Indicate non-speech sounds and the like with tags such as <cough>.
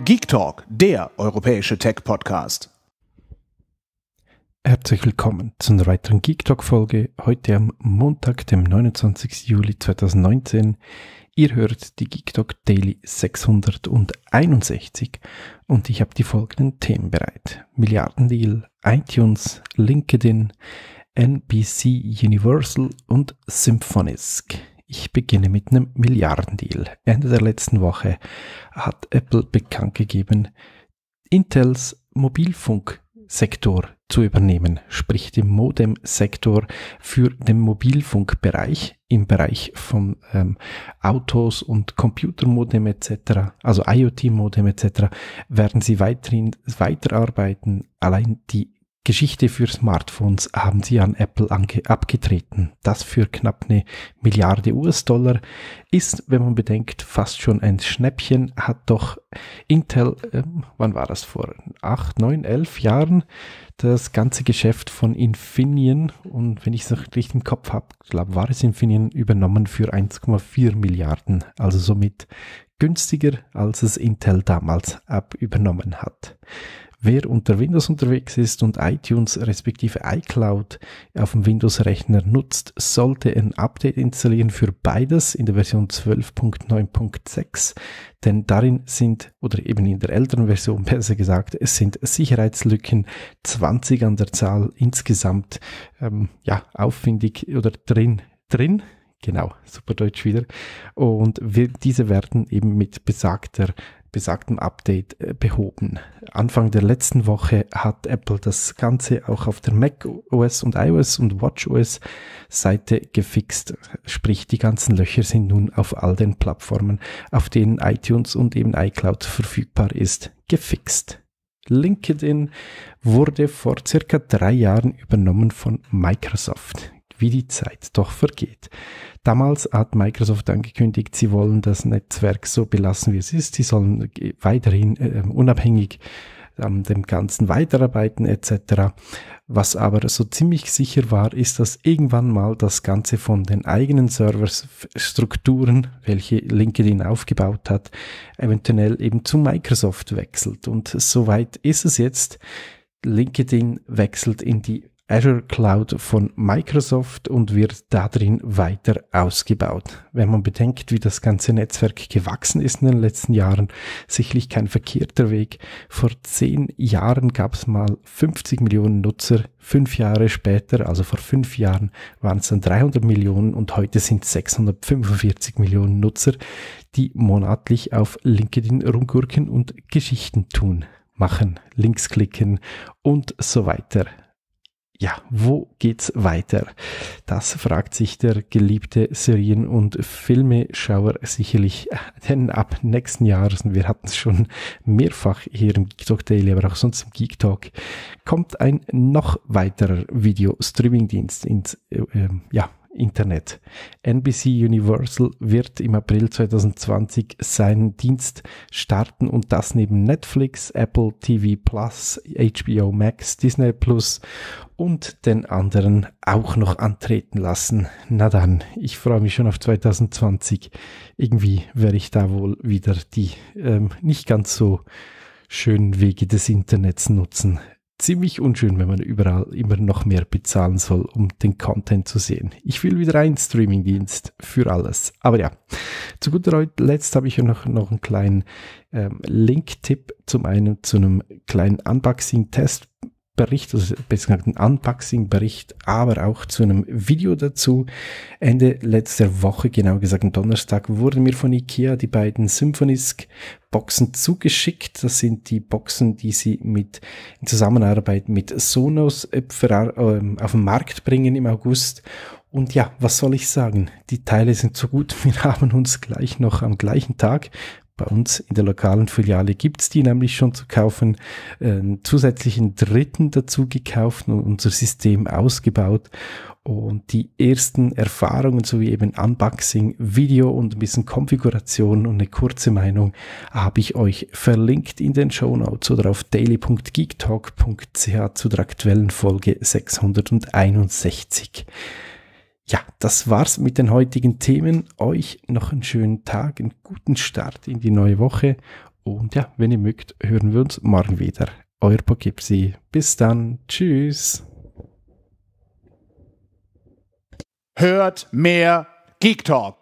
Geek Talk, der europäische Tech-Podcast. Herzlich willkommen zu einer weiteren Geek Talk-Folge heute am Montag, dem 29. Juli 2019. Ihr hört die Geek Talk Daily 661 und ich habe die folgenden Themen bereit: Milliardendeal, iTunes, LinkedIn, NBC Universal und Symphonisk. Ich beginne mit einem Milliardendeal. Ende der letzten Woche hat Apple bekannt gegeben, Intels Mobilfunksektor zu übernehmen, sprich den Modem-Sektor für den Mobilfunkbereich im Bereich von ähm, Autos und Computermodem etc., also IoT-Modem etc., werden sie weiterhin weiterarbeiten. Allein die Geschichte für Smartphones haben sie an Apple abgetreten. Das für knapp eine Milliarde US-Dollar ist, wenn man bedenkt, fast schon ein Schnäppchen, hat doch Intel, ähm, wann war das vor acht, neun, elf Jahren, das ganze Geschäft von Infineon und wenn ich es noch richtig im Kopf habe, glaube war es Infineon übernommen für 1,4 Milliarden, also somit günstiger als es Intel damals ab übernommen hat. Wer unter Windows unterwegs ist und iTunes respektive iCloud auf dem Windows-Rechner nutzt, sollte ein Update installieren für beides in der Version 12.9.6, denn darin sind, oder eben in der älteren Version besser gesagt, es sind Sicherheitslücken 20 an der Zahl insgesamt ähm, ja, aufwendig oder drin. Drin, Genau, super Deutsch wieder. Und wir, diese werden eben mit besagter besagtem Update äh, behoben. Anfang der letzten Woche hat Apple das Ganze auch auf der Mac OS und iOS und Watch OS Seite gefixt. Sprich, die ganzen Löcher sind nun auf all den Plattformen, auf denen iTunes und eben iCloud verfügbar ist, gefixt. LinkedIn wurde vor circa drei Jahren übernommen von Microsoft wie die Zeit doch vergeht. Damals hat Microsoft angekündigt, sie wollen das Netzwerk so belassen, wie es ist. Sie sollen äh, weiterhin äh, ähm, unabhängig an ähm, dem Ganzen weiterarbeiten etc. Was aber so ziemlich sicher war, ist, dass irgendwann mal das Ganze von den eigenen Serverstrukturen, welche LinkedIn aufgebaut hat, eventuell eben zu Microsoft wechselt. Und soweit ist es jetzt. LinkedIn wechselt in die Azure Cloud von Microsoft und wird darin weiter ausgebaut. Wenn man bedenkt, wie das ganze Netzwerk gewachsen ist in den letzten Jahren, sicherlich kein verkehrter Weg. Vor zehn Jahren gab es mal 50 Millionen Nutzer, fünf Jahre später, also vor fünf Jahren, waren es dann 300 Millionen und heute sind 645 Millionen Nutzer, die monatlich auf LinkedIn rumgurken und Geschichten tun, machen, Links klicken und so weiter ja, wo geht's weiter? Das fragt sich der geliebte Serien- und Filmeschauer sicherlich, äh, denn ab nächsten Jahres, also wir hatten es schon mehrfach hier im Geek Talk Daily, aber auch sonst im Geek Talk, kommt ein noch weiterer Video-Streaming-Dienst ins, äh, ähm, ja, Internet. NBC Universal wird im April 2020 seinen Dienst starten und das neben Netflix, Apple TV Plus, HBO Max, Disney Plus und den anderen auch noch antreten lassen. Na dann, ich freue mich schon auf 2020. Irgendwie werde ich da wohl wieder die ähm, nicht ganz so schönen Wege des Internets nutzen ziemlich unschön, wenn man überall immer noch mehr bezahlen soll, um den Content zu sehen. Ich will wieder einen Streamingdienst für alles. Aber ja, zu guter Letzt habe ich noch, noch einen kleinen ähm, Link-Tipp. Zum einen zu einem kleinen Unboxing-Test Bericht, also beziehungsweise einen Unboxing-Bericht, aber auch zu einem Video dazu. Ende letzter Woche, genau gesagt am Donnerstag, wurden mir von IKEA die beiden Symphonisk Boxen zugeschickt. Das sind die Boxen, die sie mit in Zusammenarbeit mit Sonos äh, ähm, auf den Markt bringen im August. Und ja, was soll ich sagen? Die Teile sind so gut. <laughs> Wir haben uns gleich noch am gleichen Tag bei uns in der lokalen Filiale gibt's die nämlich schon zu kaufen. Äh, einen zusätzlichen dritten dazu gekauft und unser System ausgebaut. Und die ersten Erfahrungen sowie eben Unboxing, Video und ein bisschen Konfiguration und eine kurze Meinung habe ich euch verlinkt in den Show Notes oder auf daily.geektalk.ch zu der aktuellen Folge 661. Ja, das war's mit den heutigen Themen. Euch noch einen schönen Tag, einen guten Start in die neue Woche. Und ja, wenn ihr mögt, hören wir uns morgen wieder. Euer Poughkeepsie. Bis dann. Tschüss. Hört mehr Geek Talk.